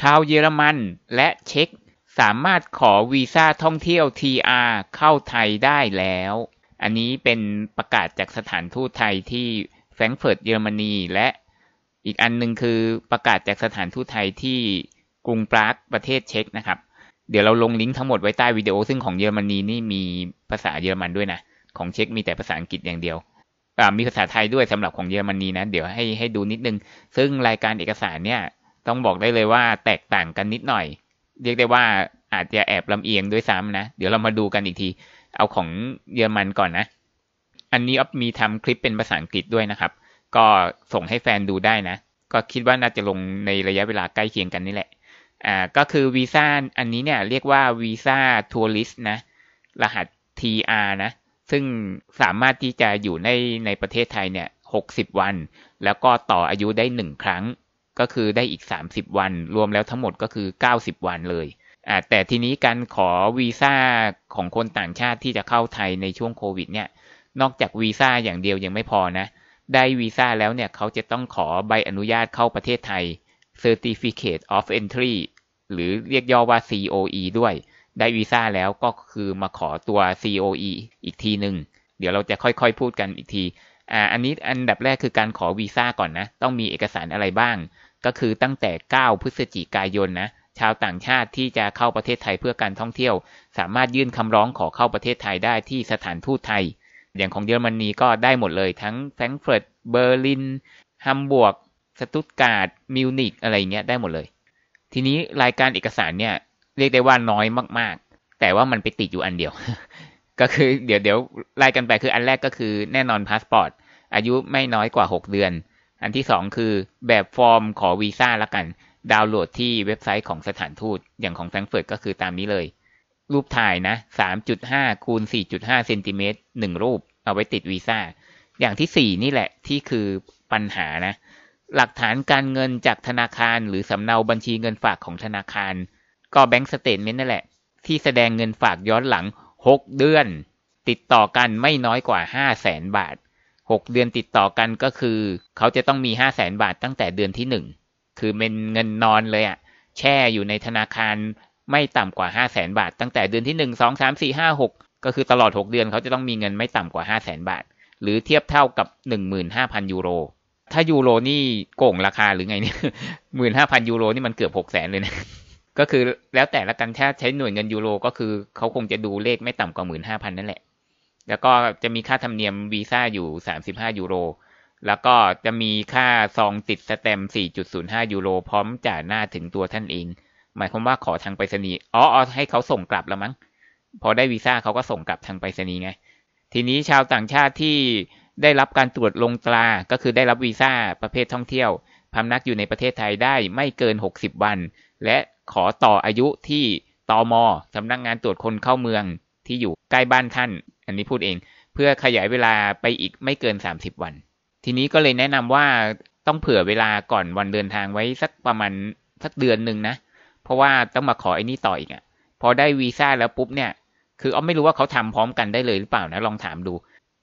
ชาวเยอรมันและเช็กสามารถขอวีซ่าท่องเที่ยว TR เข้าไทยได้แล้ว อันนี้เป็นประกาศจากสถานทูตไทยที่แฟรงก์เฟิร์ตเยอรมนีและอีกอันหนึ่งคือประกาศจากสถานทูตไทยที่กรุงปรากประเทศเช็กนะครับ เดี๋ยวเราลงลิงก์ทั้งหมดไว้ใต้วิดีโอซึ่งของเยอรมนีนี่มีภาษาเยอรมันด้วยนะ ของเช็กมีแต่ภาษาอังกฤษอย่างเดียวมีภาษาไทยด้วยสำหรับของเยอรมนีนะ เดี๋ยวให้ให้ดูนิดนึงซึ่งรายการเอกสารเนี่ยต้องบอกได้เลยว่าแตกต่างกันนิดหน่อย เรียกได้ว่าอาจจะแอบลำเอียงด้วยซ้ำนะ เดี๋ยวเรามาดูกันอีกที เอาของเยอรมันก่อนนะ อันนี้ออมีทำคลิปเป็นภาษาอังกฤษด้วยนะครับ ก็ส่งให้แฟนดูได้นะ ก็คิดว่าน่าจะลงในระยะเวลาใกล้เคียงกันนี่แหละ อ่า ก็คือวีซ่าอันนี้เนี่ยเรียกว่าวีซ่าทัวริสนะ รหัส TR นะ ซึ่งสามารถที่จะอยู่ในในประเทศไทยเนี่ย60วัน แล้วก็ต่ออายุได้1ครั้งก็คือได้อีก 30 วันรวมแล้วทั้งหมดก็คือ 90 วันเลยอ่าแต่ทีนี้การขอวีซ่า ของคนต่างชาติที่จะเข้าไทยในช่วงโควิดเนี่ยนอกจากวีซ่าอย่างเดียวยังไม่พอนะได้วีซ่าแล้วเนี่ยเขาจะต้องขอใบอนุญาตเข้าประเทศไทย Certificate of Entry หรือเรียกย่อว่า COE ด้วย ได้วีซ่าแล้วก็คือมาขอตัว COE อีกทีหนึ่งเดี๋ยวเราจะค่อยๆพูดกันอีกทีอันนี้อันดับแรกคือการขอวีซ่าก่อนนะ ต้องมีเอกสารอะไรบ้าง ก็คือตั้งแต่ 9 พฤศจิกายนนะชาวต่างชาติที่จะเข้าประเทศไทยเพื่อการท่องเที่ยว สามารถยื่นคำร้องขอเข้าประเทศไทยได้ที่สถานทูตไทย อย่างของเยอรมนีก็ได้หมดเลย ทั้งแฟรงก์เฟิร์ตเบอร์ลินฮัมบวกสตุตการ์ดมิวนิกอะไรเงี้ยได้หมดเลย ทีนี้รายการเอกสารเนี่ย เรียกได้ว่าน้อยมาก ๆ แต่ว่ามันไปติดอยู่อันเดียวก็คือเดี๋ยวเดี๋ยวไล่กันไปคืออันแรกก็คือแน่นอนพาสปอร์ต อายุไม่น้อยกว่า 6 เดือน อันที่ 2 คือแบบฟอร์มขอวีซ่าละกัน ดาวน์โหลดที่เว็บไซต์ของสถานทูตอย่างของแฟรงเฟิร์ตก็คือตามนี้เลย รูปถ่ายนะ 3.5 คูณ 4.5เซนติเมตรหนึ่งรูปเอาไว้ติดวีซ่า อย่างที่ 4 นี่แหละที่คือปัญหานะ หลักฐานการเงินจากธนาคาร หรือสำเนาบัญชีเงินฝากของธนาคาร ก็แบงก์สเตทเมนต์นั่นแหละ ที่แสดงเงินฝากย้อนหลัง6เดือนติดต่อกันไม่น้อยกว่า 5 0 0แสนบาท 6 เดือนติดต่อกันก็คือ เขาจะต้องมี5 0 0แสนบาทตั้งแต่เดือนที่ 1 คือเป็นเงินนอนเลยอะแช่อยู่ในธนาคารไม่ต่ำกว่า 5 0 0แสนบาท ตั้งแต่เดือนที่ 1 2 3 4 5 6ก็คือตลอด 6 เดือนเขาจะต้องมีเงินไม่ต่ำกว่า5 0 0แสนบาท หรือเทียบเท่ากับ 15,000ยูโร ถ้ายูโรนี่โก่งราคาหรือไงเนี่ยหมื่นห้าพันยูโรนี่มันเกือบหกแสนเลยนะก็คือแล้วแต่ละกัน ถ้าใช้หน่วยเงินยูโรก็คือเขาคงจะดูเลขไม่ต่ำกว่าหมื่นห้าพันนั่นแหละ แล้วก็จะมีค่าธรรมเนียมวีซ่าอยู่สามสิบห้ายูโร แล้วก็จะมีค่าซองติดสแตมสี่จุดศูนย์ห้ายูโรพร้อมจ่ายหน้าถึงตัวท่านเอง หมายความว่าขอทางไปรษณีย์ อ๋อให้เขาส่งกลับแล้วมั้ง พอได้วีซ่าเขาก็ส่งกลับทางไปรษณีย์ไง ทีนี้ชาวต่างชาติที่ได้รับการตรวจลงตรา ก็คือได้รับวีซ่าประเภทท่องเที่ยวพำนักอยู่ในประเทศไทยได้ไม่เกิน 60 วันและขอต่ออายุที่ตอมอสำนักงงานตรวจคนเข้าเมืองที่อยู่ใกล้บ้านท่าน อันนี้พูดเอง เพื่อขยายเวลาไปอีกไม่เกิน 30 วัน ทีนี้ก็เลยแนะนำว่าต้องเผื่อเวลาก่อนวันเดินทางไว้สักประมาณสักเดือนหนึ่งนะ เพราะว่าต้องมาขอไอ้นี่ต่ออีกอะ่ะพอได้วีซ่าแล้วปุ๊บเนี่ย คืออ้อไม่รู้ว่าเขาทำพร้อมกันได้เลยหรือเปล่านะลองถามดู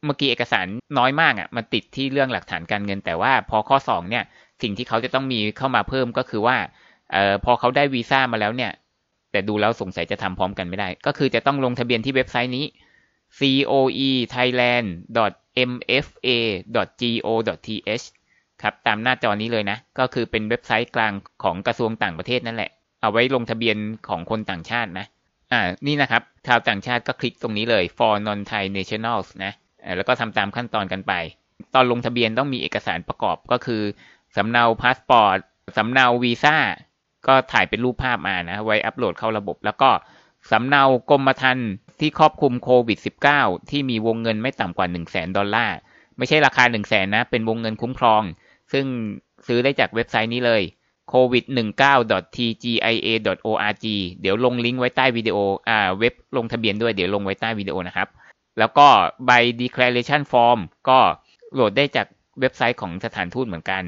เมื่อกี้เอกสารน้อยมากอะ่ะมันติดที่เรื่องหลักฐานการเงินแต่ว่า พอข้อ2เนี่ยสิ่งที่เขาจะต้องมีเข้ามาเพิ่มก็คือว่าเอ่อพอเขาได้วีซ่ามาแล้วเนี่ย แต่ดูแล้วสงสัยจะทำพร้อมกันไม่ได้ ก็คือจะต้องลงทะเบียนที่เว็บไซต์นี้ coe thailand mfa go th ครับ ตามหน้าจอนี้เลยนะ ก็คือเป็นเว็บไซต์กลางของกระทรวงต่างประเทศนั่นแหละ เอาไว้ลงทะเบียนของคนต่างชาตินะ อ่า นี่นะครับ ชาวต่างชาติก็คลิกตรงนี้เลย for non Thai nationals นะ แล้วก็ทำตามขั้นตอนกันไป ตอนลงทะเบียนต้องมีเอกสารประกอบก็คือสำเนาพาสปอร์ตสำเนาวีซ่าก็ถ่ายเป็นรูปภาพมานะ ไว้อัปโหลดเข้าระบบ แล้วก็สำเนากรมธรรม์ที่ครอบคลุมโควิด -19 ที่มีวงเงินไม่ต่ำกว่า1 0 0 0 0แสนดอลลาร์ ไม่ใช่ราคา 1 0 0 0 0แสนนะ เป็นวงเงินคุ้มครอง ซึ่งซื้อได้จากเว็บไซต์นี้เลย covid19.tgia.org เดี๋ยวลงลิงก์ไว้ใต้วิดีโอ อ่า เว็บลงทะเบียนด้วย เดี๋ยวลงไว้ใต้วิดีโอนะครับ แล้วก็ใบ declaration form ก็โหลดได้จากเว็บไซต์ของสถานทูตเหมือนกัน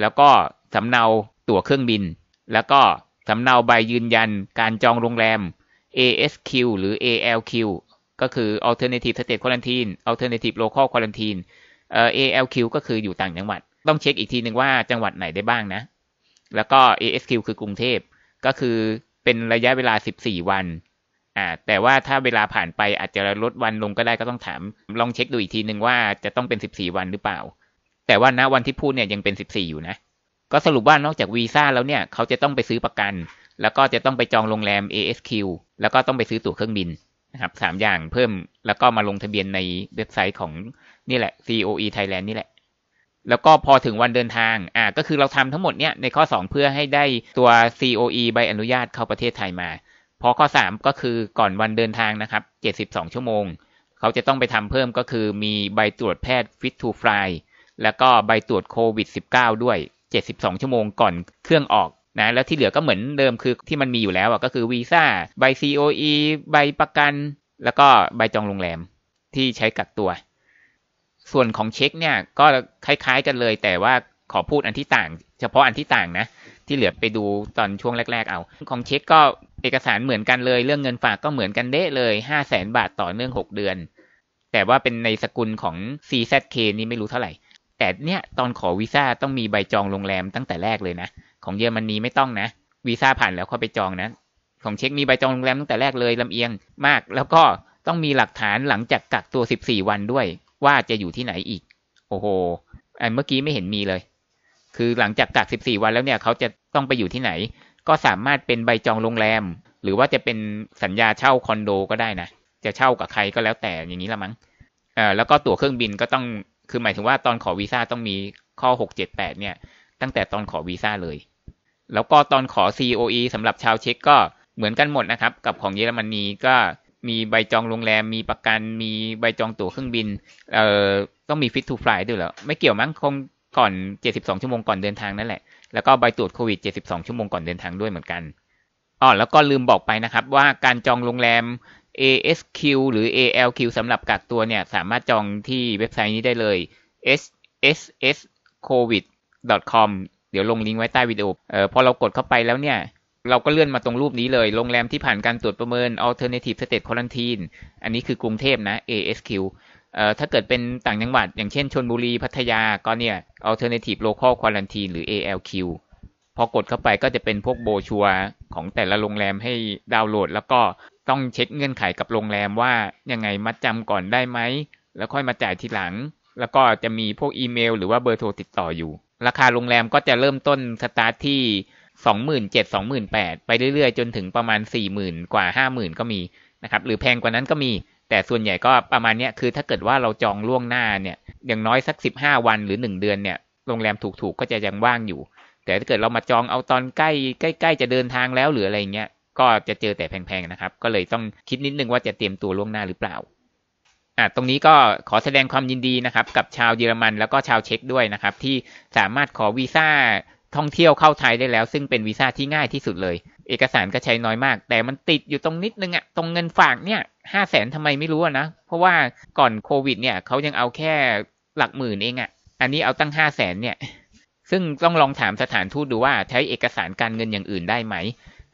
แล้วก็สำเนาตั๋วเครื่องบินแล้วก็สำเนาใบยืนยันการจองโรงแรม ASQ หรือ ALQ ก็คือ Alternative State Quarantine Alternative Local Quarantine เอ่อ ALQ ก็คืออยู่ต่างจังหวัดต้องเช็คอีกทีหนึ่งว่าจังหวัดไหนได้บ้างนะ แล้วก็ ASQ คือกรุงเทพก็คือเป็นระยะเวลา 14 วันอ่าแต่ว่าถ้าเวลาผ่านไปอาจจะลดวันลงก็ได้ก็ต้องถาม ลองเช็คดูอีกทีหนึ่งว่าจะต้องเป็น 14 วันหรือเปล่า แต่ว่าณวันที่พูดเนี่ยยังเป็น 14 อยู่นะก็สรุปว่านอกจากวีซ่าแล้วเนี่ย เขาจะต้องไปซื้อประกัน แล้วก็จะต้องไปจองโรงแรม ASQ แล้วก็ต้องไปซื้อตั๋วเครื่องบินนะครับสามอย่างเพิ่มแล้วก็มาลงทะเบียนในเว็บไซต์ของนี่แหละ COE Thailand นี่แหละ แล้วก็พอถึงวันเดินทาง อ่า ก็คือเราทำทั้งหมดเนี่ยในข้อ 2เพื่อให้ได้ตัว COE ใบอนุญาตเข้าประเทศไทยมา พอข้อ 3 ก็คือก่อนวันเดินทางนะครับ 72 ชั่วโมง เขาจะต้องไปทำเพิ่มก็คือมีใบตรวจแพทย์ Fit to Fly แล้วก็ใบตรวจโควิด -19 ด้วย72 ชั่วโมงก่อนเครื่องออกนะ แล้วที่เหลือก็เหมือนเดิมคือที่มันมีอยู่แล้วก็คือวีซ่าใบ COE ใบประกันแล้วก็ใบจองโรงแรม ที่ใช้กักตัว ส่วนของเช็คเนี่ยก็คล้ายๆกันเลย แต่ว่าขอพูดอันที่ต่าง เฉพาะอันที่ต่างนะ ที่เหลือไปดูตอนช่วงแรก ๆเอา ของเช็คก็เอกสารเหมือนกันเลยเรื่องเงินฝากก็เหมือนกันเด้เลย5 0 0แสนบาทต่อเนื่อง6เดือน แต่ว่าเป็นในสกุลของ CZK นี่ไม่รู้เท่าไหร่แต่เนี่ยตอนขอวีซ่าต้องมีใบจองโรงแรมตั้งแต่แรกเลยนะ ของเยอรมนีไม่ต้องนะวีซ่าผ่านแล้วเข้าไปจองนะของเช็คมีใบจองโรงแรมตั้งแต่แรกเลยลำเอียงมาก แล้วก็ต้องมีหลักฐานหลังจากกักตัว 14 วันด้วย ว่าจะอยู่ที่ไหนอีก โอ้โหไอ้เมื่อกี้ไม่เห็นมีเลย คือหลังจากกัก 14 วันแล้วเนี่ยเขาจะต้องไปอยู่ที่ไหน ก็สามารถเป็นใบจองโรงแรม หรือว่าจะเป็นสัญญาเช่าคอนโดก็ได้นะจะเช่ากับใครก็แล้วแต่อย่างนี้ละมั้งอ่าแล้วก็ตั๋วเครื่องบินก็ต้องคือหมายถึงว่าตอนขอวีซ่าต้องมีข้อหกเจ็ดแปดเนี่ย ตั้งแต่ตอนขอวีซ่าเลย แล้วก็ตอนขอ COE สำหรับชาวเช็กก็เหมือนกันหมดนะครับ กับของเยอรมนีก็มีใบจองโรงแรม มีประกันมีใบจองตั๋วเครื่องบิน เอ่อต้องมีฟิตทูฟลายด้วยเหรอ ไม่เกี่ยวมั้งคงก่อน 72 ชั่วโมงก่อนเดินทางนั่นแหละ แล้วก็ใบตรวจโควิด72 ชั่วโมงก่อนเดินทางด้วยเหมือนกันอ๋อแล้วก็ลืมบอกไปนะครับ ว่าการจองโรงแรม ASQ หรือ ALQ สำหรับกักตัวเนี่ย สามารถจองที่เว็บไซต์นี้ได้เลย sscovid.com เดี๋ยวลงลิงก์ไว้ใต้วิดีโอ เอ่อพอเรากดเข้าไปแล้วเนี่ย เราก็เลื่อนมาตรงรูปนี้เลย โรงแรมที่ผ่านการตรวจประเมิน alternative state quarantine อันนี้คือกรุงเทพนะ ASQ เอ่อถ้าเกิดเป็นต่างจังหวัด อย่างเช่นชนบุรีพัทยา ก็เนี่ย alternative local quarantine หรือ ALQ พอกดเข้าไปก็จะเป็นพวกโบชัวของแต่ละโรงแรมให้ดาวน์โหลดแล้วก็ต้องเช็คเงื่อนไขกับโรงแรมว่ายังไงมัดจำก่อนได้ไหม แล้วค่อยมาจ่ายทีหลัง แล้วก็จะมีพวกอีเมลหรือว่าเบอร์โทรติดต่ออยู่ ราคาโรงแรมก็จะเริ่มต้นสตาร์ทที่สองหมื่นเจ็ดสองหมื่นแปดไปเรื่อยๆ จนถึงประมาณสี่หมื่นกว่าห้าหมื่นก็มีนะครับหรือแพงกว่านั้นก็มีแต่ส่วนใหญ่ก็ประมาณนี้คือถ้าเกิดว่าเราจองล่วงหน้าเนี่ยอย่างน้อยสักสิบห้าวันหรือหนึ่งเดือนเนี่ยโรงแรมถูกๆก็จะยังว่างอยู่ แต่ถ้าเกิดเรามาจองเอาตอนใกล้ใกล้ ๆ จะเดินทางแล้วหรืออะไรเงี้ยก็จะเจอแต่แพงๆนะครับ ก็เลยต้องคิดนิดนึงว่าจะเตรียมตัวล่วงหน้าหรือเปล่า อ่ะ ตรงนี้ก็ขอแสดงความยินดีนะครับ กับชาวเยอรมัน แล้วก็ชาวเช็กด้วยนะครับ ที่สามารถขอวีซ่าท่องเที่ยวเข้าไทยได้แล้ว ซึ่งเป็นวีซ่าที่ง่ายที่สุดเลย เอกสารก็ใช้น้อยมาก แต่มันติดอยู่ตรงนิดนึงอะตรงเงินฝากเนี่ยห้าแสนทำไมไม่รู้นะ เพราะว่าก่อนโควิด เนี่ยเขายังเอาแค่หลักหมื่นเองอะอันนี้เอาตั้งห้าแสนเนี่ย ซึ่งต้องลองถามสถานทูตดูว่าใช้เอกสารการเงินอย่างอื่นได้ไหม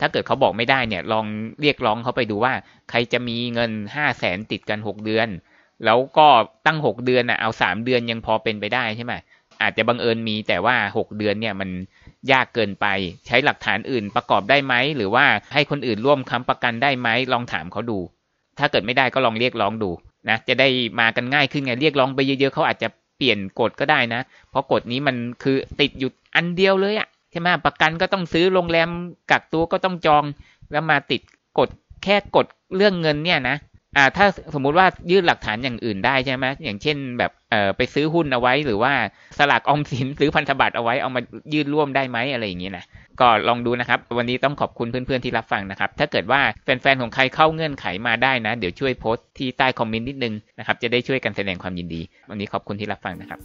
ถ้าเกิดเขาบอกไม่ได้เนี่ยลองเรียกร้องเขาไปดูว่าใครจะมีเงินห้าแสนติดกันหกเดือน แล้วก็ตั้งหกเดือนอ่ะเอาสามเดือนยังพอเป็นไปได้ใช่ไหมอาจจะบังเอิญมีแต่ว่าหกเดือนเนี่ยมันยากเกินไปใช้หลักฐานอื่นประกอบได้ไหมหรือว่าให้คนอื่นร่วมค้ำประกันได้ไหมลองถามเขาดู ถ้าเกิดไม่ได้ก็ลองเรียกร้องดูนะ จะได้มากันง่ายขึ้นไงเรียกร้องไปเยอะๆเขาอาจจะเปลี่ยนกฎก็ได้นะเพราะกฎนี้มันคือติดอยู่อันเดียวเลยอะใช่ไหมประกันก็ต้องซื้อโรงแรมกักตัวก็ต้องจอง แล้วมาติดกดแค่กดเรื่องเงินเนี่ยนะอ่าถ้าสมมุติว่ายื่นหลักฐานอย่างอื่นได้ใช่ไหมอย่างเช่น แบบเอ่อไปซื้อหุ้นเอาไว้หรือว่าสลากออมสินซื้อพันธบัตรเอาไว้เอามายื่นร่วมได้ไหมอะไรอย่างงี้นะก็ลองดูนะครับ วันนี้ต้องขอบคุณเพื่อนๆที่รับฟังนะครับ ถ้าเกิดว่าแฟนๆของใครเข้าเงื่อนไขมาได้นะ เดี๋ยวช่วยโพสต์ที่ใต้คอมเมนต์นิดนึงนะครับจะได้ช่วยกันแสดงความยินดี วันนี้ขอบคุณที่รับฟังนะครับ